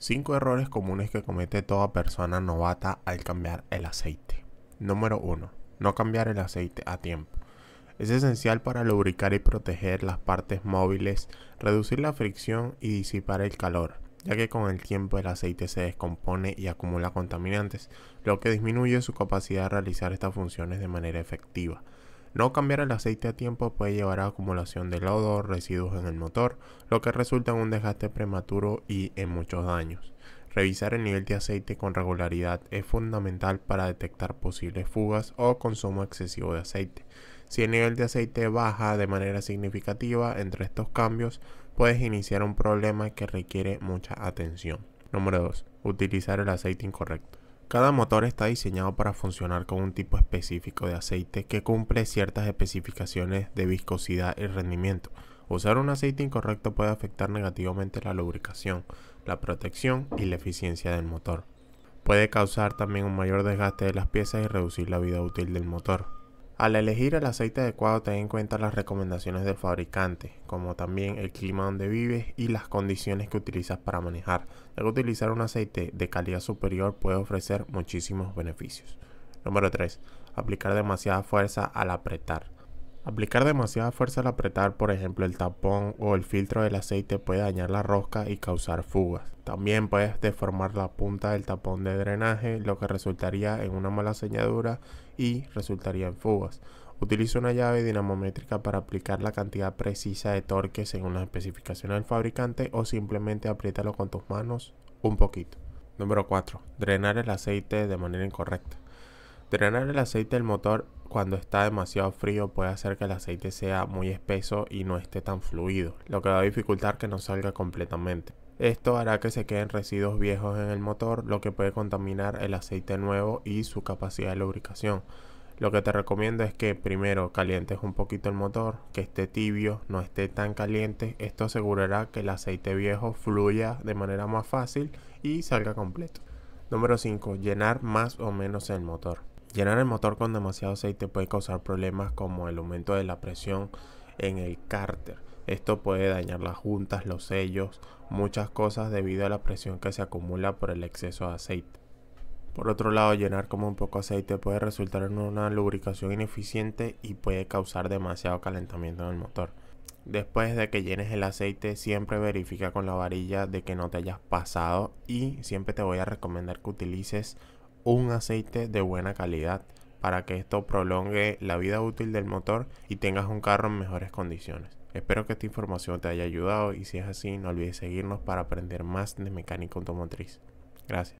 5 errores comunes que comete toda persona novata al cambiar el aceite. Número 1. No cambiar el aceite a tiempo. Es esencial para lubricar y proteger las partes móviles, reducir la fricción y disipar el calor, ya que con el tiempo el aceite se descompone y acumula contaminantes, lo que disminuye su capacidad de realizar estas funciones de manera efectiva. No cambiar el aceite a tiempo puede llevar a acumulación de lodo, residuos en el motor, lo que resulta en un desgaste prematuro y en muchos daños. Revisar el nivel de aceite con regularidad es fundamental para detectar posibles fugas o consumo excesivo de aceite. Si el nivel de aceite baja de manera significativa entre estos cambios, puedes iniciar un problema que requiere mucha atención. Número 2. Utilizar el aceite incorrecto. Cada motor está diseñado para funcionar con un tipo específico de aceite que cumple ciertas especificaciones de viscosidad y rendimiento. Usar un aceite incorrecto puede afectar negativamente la lubricación, la protección y la eficiencia del motor. Puede causar también un mayor desgaste de las piezas y reducir la vida útil del motor. Al elegir el aceite adecuado ten en cuenta las recomendaciones del fabricante, como también el clima donde vives y las condiciones que utilizas para manejar, Luego, utilizar un aceite de calidad superior puede ofrecer muchísimos beneficios. Número 3. Aplicar demasiada fuerza al apretar. Aplicar demasiada fuerza al apretar, por ejemplo, el tapón o el filtro del aceite puede dañar la rosca y causar fugas. También puedes deformar la punta del tapón de drenaje, lo que resultaría en una mala ceñadura y resultaría en fugas. Utiliza una llave dinamométrica para aplicar la cantidad precisa de torque según las especificaciones del fabricante o simplemente apriétalo con tus manos un poquito. Número 4. Drenar el aceite de manera incorrecta. Drenar el aceite del motor cuando está demasiado frío puede hacer que el aceite sea muy espeso y no esté tan fluido, lo que va a dificultar que no salga completamente. Esto hará que se queden residuos viejos en el motor, lo que puede contaminar el aceite nuevo y su capacidad de lubricación. Lo que te recomiendo es que primero calientes un poquito el motor, que esté tibio, no esté tan caliente. Esto asegurará que el aceite viejo fluya de manera más fácil y salga completo. Número 5. Llenar más o menos el motor. Llenar el motor con demasiado aceite puede causar problemas como el aumento de la presión en el cárter. Esto puede dañar las juntas, los sellos, muchas cosas debido a la presión que se acumula por el exceso de aceite. Por otro lado, llenar como un poco aceite puede resultar en una lubricación ineficiente y puede causar demasiado calentamiento en el motor. Después de que llenes el aceite, siempre verifica con la varilla de que no te hayas pasado y siempre te voy a recomendar que utilices un aceite de buena calidad para que esto prolongue la vida útil del motor y tengas un carro en mejores condiciones. Espero que esta información te haya ayudado y si es así no olvides seguirnos para aprender más de mecánica automotriz. Gracias.